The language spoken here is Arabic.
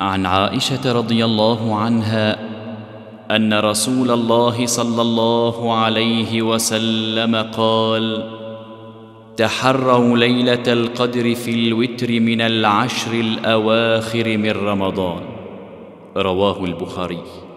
عن عائشه رضي الله عنها ان رسول الله صلى الله عليه وسلم قال تحروا ليله القدر في الوتر من العشر الاواخر من رمضان رواه البخاري